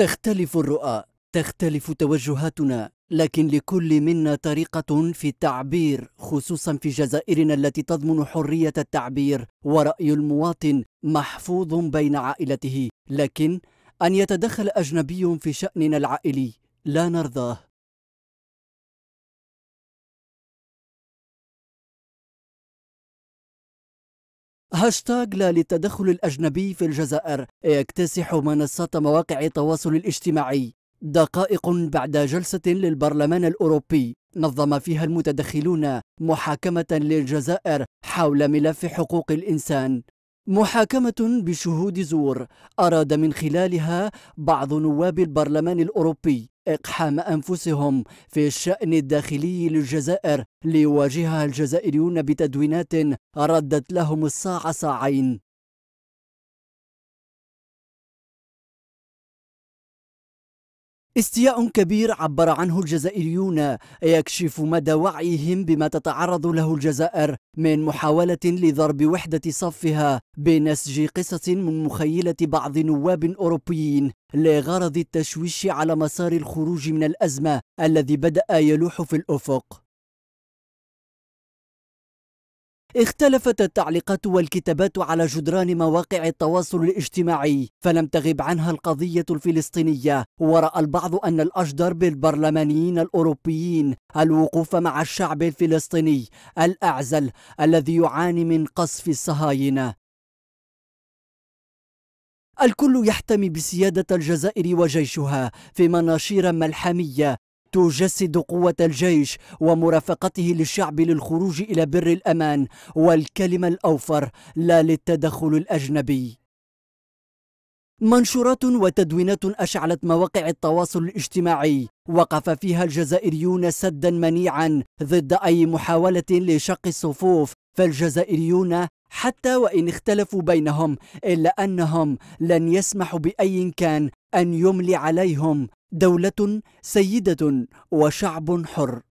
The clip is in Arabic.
تختلف الرؤى تختلف توجهاتنا لكن لكل منا طريقة في التعبير خصوصا في جزائرنا التي تضمن حرية التعبير ورأي المواطن محفوظ بين عائلته لكن أن يتدخل أجنبي في شأننا العائلي لا نرضاه هاشتاغ لا للتدخل الأجنبي في الجزائر يكتسح منصات مواقع التواصل الاجتماعي دقائق بعد جلسة للبرلمان الأوروبي نظم فيها المتدخلون محاكمة للجزائر حول ملف حقوق الإنسان محاكمة بشهود زور أراد من خلالها بعض نواب البرلمان الأوروبي إقحام أنفسهم في الشأن الداخلي للجزائر ليواجهها الجزائريون بتدوينات ردت لهم الساعة ساعين استياء كبير عبر عنه الجزائريون يكشف مدى وعيهم بما تتعرض له الجزائر من محاولة لضرب وحدة صفها بنسج قصص من مخيلة بعض نواب أوروبيين لغرض التشويش على مسار الخروج من الأزمة الذي بدأ يلوح في الأفق اختلفت التعليقات والكتابات على جدران مواقع التواصل الاجتماعي فلم تغب عنها القضية الفلسطينية ورأى البعض أن الأجدر بالبرلمانيين الأوروبيين الوقوف مع الشعب الفلسطيني الأعزل الذي يعاني من قصف الصهاينة الكل يحتمي بسيادة الجزائر وجيشها في مناشير ملحمية تجسد قوة الجيش ومرافقته للشعب للخروج إلى بر الأمان والكلمة الأوفر لا للتدخل الأجنبي منشورات وتدوينات أشعلت مواقع التواصل الاجتماعي وقف فيها الجزائريون سدا منيعا ضد أي محاولة لشق الصفوف فالجزائريون حتى وان اختلفوا بينهم الا انهم لن يسمحوا باي كان ان يملي عليهم دوله سيده وشعب حر